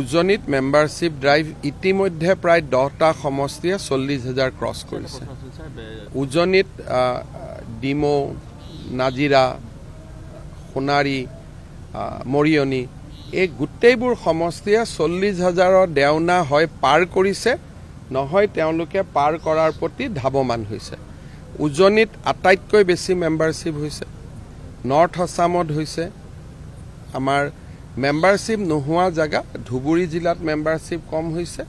উজনিত membership drive ইতিমধ্যে প্ৰায় দহটা সমষ্টিয়ে চল্লিছ হাজাৰ ক্ৰছ কৰিছে উজনিত ডিমৌ নাজিৰা সোণাৰী মৰিয়নি এই গোটেইবোৰ সমষ্টিয়ে চল্লিছ হাজাৰৰ দেওনা হয় পাৰ কৰিছে নহয় তেওঁলোকে পাৰ কৰাৰ প্ৰতি ধাৱমান হৈছে উজনিত আটাইতকৈ বেছি মেম্বাৰশ্বিপ হৈছে নৰ্থ আছামত হৈছে আমাৰ মেম্বাৰশ্বিপ নোহোৱা জেগা ধুবুৰী জিলাত মেম্বাৰশ্বিপ কম হৈছে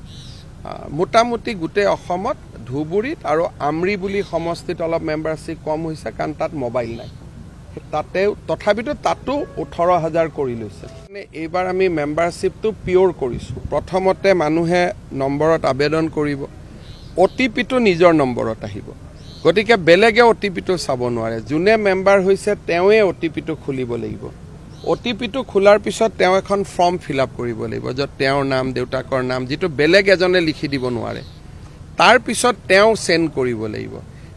মোটামুটি গোটেই অসমত ধুবুৰীত আৰু আমৰি বুলি সমষ্টিত অলপ মেম্বাৰশ্বিপ কম হৈছে কাৰণ তাত মোবাইল নাই তাতেও তথাপিতো তাতো ওঠৰ হাজাৰ কৰি লৈছে মানে এইবাৰ আমি মেম্বাৰশ্বিপটো পিয়'ৰ কৰিছোঁ প্ৰথমতে মানুহে নম্বৰত আবেদন কৰিব অ' টি পিটো নিজৰ নম্বৰত আহিব গতিকে বেলেগে অ' টি পিটো চাব নোৱাৰে যোনে মেম্বাৰ হৈছে তেওঁৱে অ' টি পিটো খুলিব লাগিব অ' টি পিটো খোলাৰ পিছত তেওঁ এখন ফৰ্ম ফিল আপ কৰিব লাগিব য'ত তেওঁৰ নাম দেউতাকৰ নাম যিটো বেলেগ এজনে লিখি দিব নোৱাৰে তাৰপিছত তেওঁ চেণ্ড কৰিব লাগিব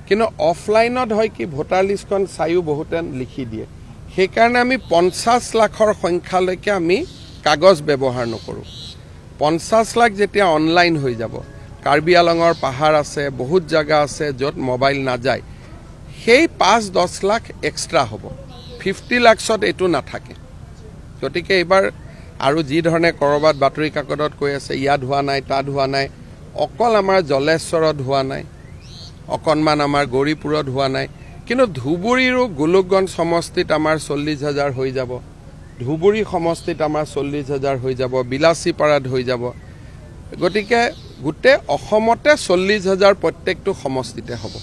কিন্তু অফলাইনত হয় কি ভোটাৰ লিষ্টখন চায়ো বহুতে লিখি দিয়ে সেইকাৰণে আমি পঞ্চাছ লাখৰ সংখ্যালৈকে আমি কাগজ ব্যৱহাৰ নকৰোঁ পঞ্চাছ লাখ যেতিয়া অনলাইন হৈ যাব কাৰ্বি আলঙৰ পাহাৰ আছে বহুত জেগা আছে য'ত মোবাইল নাযায় সেই পাঁচ দহ লাখ এক্সট্ৰা হ'ব ফিফটি লাখছত এইটো নাথাকে গতিকে এইবাৰ আৰু যিধৰণে ক'ৰবাত বাতৰি কাকতত কৈ আছে ইয়াত হোৱা নাই তাত হোৱা নাই অকল আমাৰ জলেশ্বৰত হোৱা নাই অকণমান আমাৰ গৌৰীপুৰত হোৱা নাই কিন্তু ধুবুৰীৰো গোলোকগঞ্জ সমষ্টিত আমাৰ চল্লিছ হাজাৰ হৈ যাব ধুবুৰী সমষ্টিত আমাৰ চল্লিছ হাজাৰ হৈ যাব বিলাচীপাৰাত হৈ যাব গতিকে গোটেই অসমতে চল্লিছ হাজাৰ প্ৰত্যেকটো সমষ্টিতে হ'ব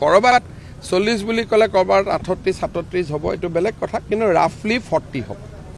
ক'ৰবাত চল্লিছ বুলি ক'লে ক'ৰবাত আঠত্ৰিছ সাতত্ৰিছ হ'ব এইটো বেলেগ কথা কিন্তু ৰাফলি ফৰ্টি হ'ব